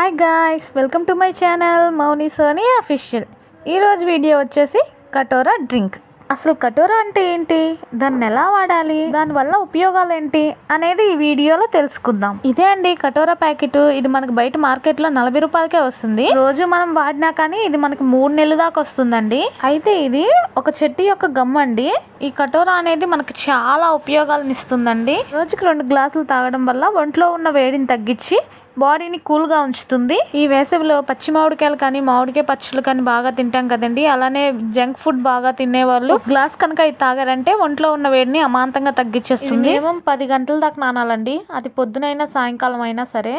hi guys welcome to my channel Mouni Soni official ఈరోజు video వచ్చేసి కటోరా డ్రింక్ అసలు కటోరా అంటే ఏంటి దాన్ని ఎలా వాడాలి దానివల్ల ఉపయోగాలు ఏంటి అనేది ఈ వీడియోలో తెలుసుకుందాం ఇదే అండి కటోరా ప్యాకెట్ ఇది మనకు బయట మార్కెట్లో నలభై రూపాయలకే వస్తుంది రోజు మనం వాడినా కానీ ఇది మనకి మూడు నెలల దాకా వస్తుందండి అయితే ఇది ఒక చెట్టు యొక్క గమ్ అండి ఈ కటోరా అనేది మనకి చాలా ఉపయోగాలను ఇస్తుందండి రోజుకి రెండు గ్లాసులు తాగడం వల్ల ఒంట్లో ఉన్న వేడిని తగ్గించి బాడీని కూల్గా ఉంచుతుంది ఈ వేసవిలో పచ్చి మామిడికాయలు కానీ మామిడికాయ పచ్చళ్ళు కానీ బాగా తింటాం కదండి అలానే జంక్ ఫుడ్ బాగా తినేవాళ్ళు గ్లాస్ కనుక ఇది తాగారంటే ఒంట్లో ఉన్న వేడిని అమాంతంగా తగ్గించేస్తుంది మినిమం పది గంటల దాకా నానాలండి అది పొద్దునైనా సాయంకాలం అయినా సరే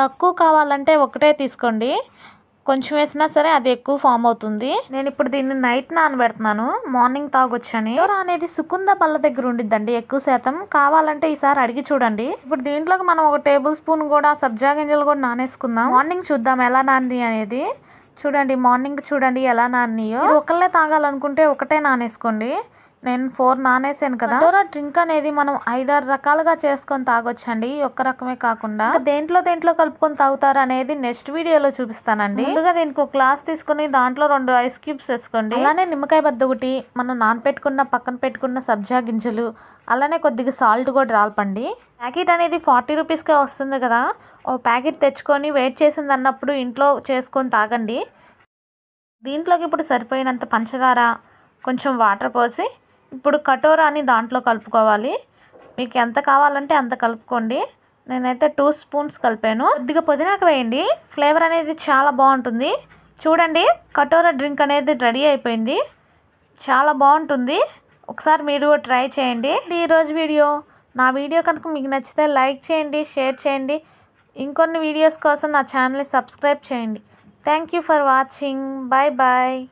తక్కువ కావాలంటే ఒకటే తీసుకోండి కొంచెం వేసినా సరే అది ఎక్కువ ఫామ్ అవుతుంది నేను ఇప్పుడు దీన్ని నైట్ నానబెడుతున్నాను మార్నింగ్ తాగొచ్చని ఫ్లోరా అనేది సుకుంద పళ్ళ దగ్గర ఉండిద్దండి ఎక్కువ శాతం కావాలంటే ఈసారి అడిగి చూడండి ఇప్పుడు దీంట్లోకి మనం ఒక టేబుల్ స్పూన్ కూడా సబ్జా గింజలు కూడా నానేసుకుందాం మార్నింగ్ చూద్దాం ఎలా నాంది అనేది చూడండి మార్నింగ్ చూడండి ఎలా నానియో ఒకళ్ళే తాగాలనుకుంటే ఒకటే నానేసుకోండి నేను ఫోర్ నానేసాను కదా కటోరా డ్రింక్ అనేది మనం ఐదారు రకాలుగా చేసుకొని తాగొచ్చండి ఒక్క రకమే కాకుండా దేంట్లో దేంట్లో కలుపుకొని తాగుతారు అనేది నెక్స్ట్ వీడియోలో చూపిస్తానండి ముందుగా దీనికి ఒక గ్లాస్ తీసుకుని దాంట్లో రెండు ఐస్ క్యూబ్స్ వేసుకోండి అలానే నిమ్మకాయ బద్ద ఒకటి మనం నానపెట్టుకున్న పక్కన పెట్టుకున్న సబ్జా గింజలు అలానే కొద్దిగా సాల్ట్ కూడా రాల్పండి ప్యాకెట్ అనేది ఫార్టీ రూపీస్కే వస్తుంది కదా ఓ ప్యాకెట్ తెచ్చుకొని వెయిట్ చేసింది అన్నప్పుడు ఇంట్లో చేసుకొని తాగండి దీంట్లోకి ఇప్పుడు సరిపోయినంత పంచదార కొంచెం వాటర్ పోసి ఇప్పుడు కటోరాని దాంట్లో కలుపుకోవాలి మీకు ఎంత కావాలంటే అంత కలుపుకోండి నేనైతే టూ స్పూన్స్ కలిపాను కొద్దిగా పుదీనాకు వేయండి ఫ్లేవర్ అనేది చాలా బాగుంటుంది చూడండి కటోరా డ్రింక్ అనేది రెడీ అయిపోయింది చాలా బాగుంటుంది ఒకసారి మీరు ట్రై చేయండి ఈరోజు వీడియో నా వీడియో కనుక మీకు నచ్చితే లైక్ చేయండి షేర్ చేయండి ఇంకొన్ని వీడియోస్ కోసం నా ఛానల్ని సబ్స్క్రైబ్ చేయండి thank for watching bye bye